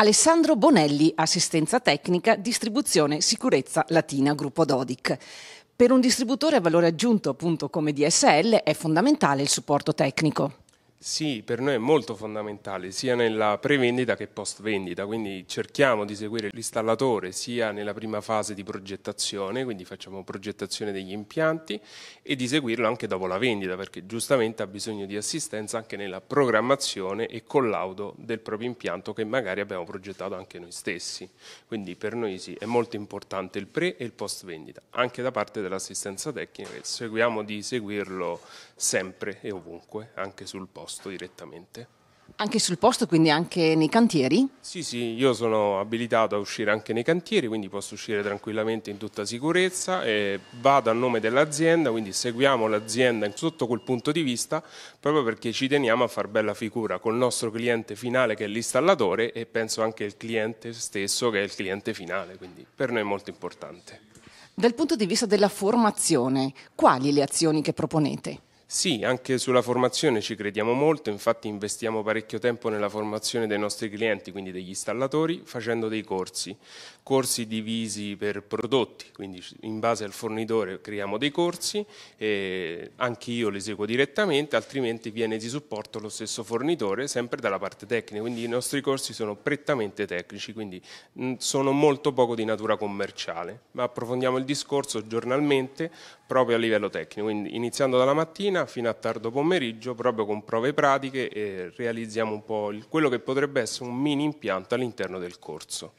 Alessandro Bonelli, assistenza tecnica, distribuzione sicurezza latina, gruppo Dodic. Per un distributore a valore aggiunto, appunto come DSL, è fondamentale il supporto tecnico. Sì, per noi è molto fondamentale, sia nella prevendita che post vendita, quindi cerchiamo di seguire l'installatore sia nella prima fase di progettazione, quindi facciamo progettazione degli impianti e di seguirlo anche dopo la vendita, perché giustamente ha bisogno di assistenza anche nella programmazione e collaudo del proprio impianto che magari abbiamo progettato anche noi stessi. Quindi per noi sì, è molto importante il pre e il post vendita, anche da parte dell'assistenza tecnica, e seguiamo di seguirlo sempre e ovunque, anche sul posto posto direttamente. Anche sul posto, quindi anche nei cantieri? Sì, sì, io sono abilitato a uscire anche nei cantieri, quindi posso uscire tranquillamente in tutta sicurezza e vado a nome dell'azienda, quindi seguiamo l'azienda sotto quel punto di vista, proprio perché ci teniamo a far bella figura col nostro cliente finale che è l'installatore e penso anche il cliente stesso che è il cliente finale, quindi per noi è molto importante. Dal punto di vista della formazione, quali le azioni che proponete? Sì, anche sulla formazione ci crediamo molto, infatti investiamo parecchio tempo nella formazione dei nostri clienti, quindi degli installatori, facendo dei corsi, corsi divisi per prodotti, quindi in base al fornitore creiamo dei corsi, anche io li seguo direttamente, altrimenti viene di supporto lo stesso fornitore, sempre dalla parte tecnica, quindi i nostri corsi sono prettamente tecnici, quindi sono molto poco di natura commerciale, ma approfondiamo il discorso giornalmente proprio a livello tecnico, quindi iniziando dalla mattina, mattina fino a tardo pomeriggio proprio con prove pratiche e realizziamo un po' quello che potrebbe essere un mini impianto all'interno del corso.